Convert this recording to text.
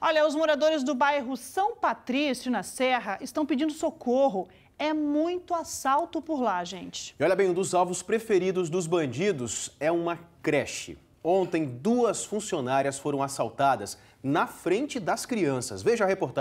Olha, os moradores do bairro São Patrício, na Serra, estão pedindo socorro. É muito assalto por lá, gente. E olha bem, um dos alvos preferidos dos bandidos é uma creche. Ontem, duas funcionárias foram assaltadas na frente das crianças. Veja a reportagem.